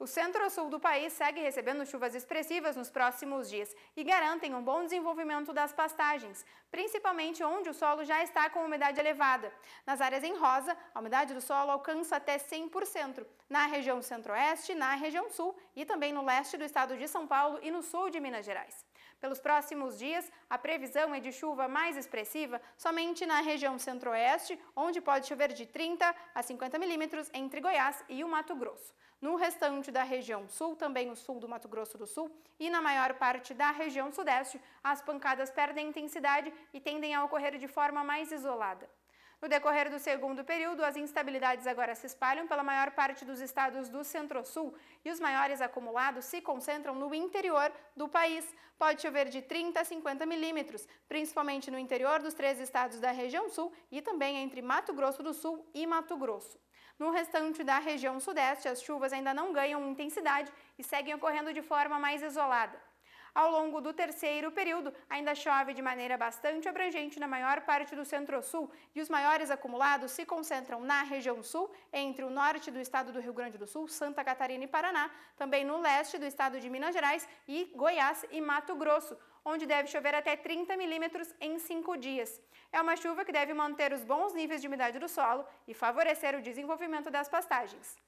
O centro-sul do país segue recebendo chuvas expressivas nos próximos dias e garantem um bom desenvolvimento das pastagens, principalmente onde o solo já está com umidade elevada. Nas áreas em rosa, a umidade do solo alcança até 100%, na região centro-oeste, na região sul e também no leste do estado de São Paulo e no sul de Minas Gerais. Pelos próximos dias, a previsão é de chuva mais expressiva somente na região centro-oeste, onde pode chover de 30 a 50 milímetros entre Goiás e o Mato Grosso. No restante da região sul, também o sul do Mato Grosso do Sul e na maior parte da região sudeste, as pancadas perdem intensidade e tendem a ocorrer de forma mais isolada. No decorrer do segundo período, as instabilidades agora se espalham pela maior parte dos estados do Centro-Sul e os maiores acumulados se concentram no interior do país. Pode chover de 30 a 50 milímetros, principalmente no interior dos três estados da região sul e também entre Mato Grosso do Sul e Mato Grosso. No restante da região sudeste, as chuvas ainda não ganham intensidade e seguem ocorrendo de forma mais isolada. Ao longo do terceiro período, ainda chove de maneira bastante abrangente na maior parte do centro-sul e os maiores acumulados se concentram na região sul, entre o norte do estado do Rio Grande do Sul, Santa Catarina e Paraná, também no leste do estado de Minas Gerais e Goiás e Mato Grosso onde deve chover até 30 milímetros em cinco dias. É uma chuva que deve manter os bons níveis de umidade do solo e favorecer o desenvolvimento das pastagens.